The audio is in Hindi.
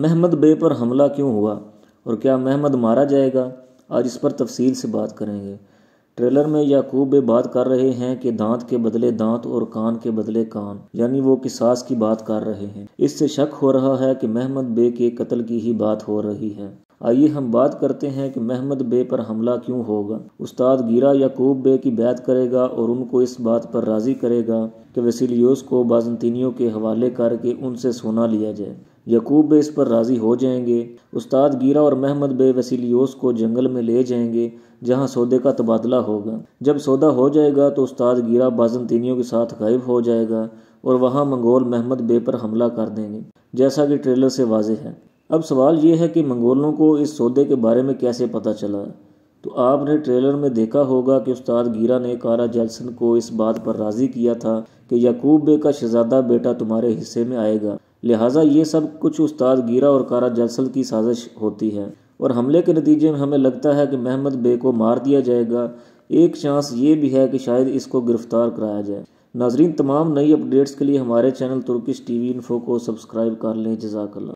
महमद बे पर हमला क्यों हुआ और क्या महमद मारा जाएगा आज इस पर तफसील से बात करेंगे ट्रेलर में याकूब बे बात कर रहे हैं कि दांत के बदले दांत और कान के बदले कान यानी वो किसास की बात कर रहे हैं इससे शक हो रहा है कि महमद बे के कत्ल की ही बात हो रही है आइए हम बात करते हैं कि महमद बे पर हमला क्यों होगा उस्ताद गिरा याकूब बे की बैत करेगा और उनको इस बात पर राजी करेगा कि तो वसीलियोस को बाजनतीनियों के हवाले करके उनसे सोना लिया जाए यकूब बे इस पर राज़ी हो जाएंगे उस्ताद गीरा और महमद बे वसीलियोस को जंगल में ले जाएंगे जहां सौदे का तबादला होगा जब सौदा हो जाएगा तो उस्ताद गीरा बाजनतीनियों के साथ गायब हो जाएगा और वहां मंगोल महमद बे पर हमला कर देंगे जैसा कि ट्रेलर से वाज है अब सवाल यह है कि मंगोलों को इस सौदे के बारे में कैसे पता चला तो आपने ट्रेलर में देखा होगा कि उस्ताद गीरा ने कारा जैलसन को इस बात पर राज़ी किया था कि याकूब बे का शहजादा बेटा तुम्हारे हिस्से में आएगा लिहाजा ये सब कुछ उस्ताद गीरा और कारा जैल्सन की साजिश होती है और हमले के नतीजे में हमें लगता है कि महमद बे को मार दिया जाएगा एक चांस ये भी है कि शायद इसको गिरफ्तार कराया जाए नाजरीन तमाम नई अपडेट्स के लिए हमारे channel Turkish T V info को सब्सक्राइब कर लें जजाकल्ला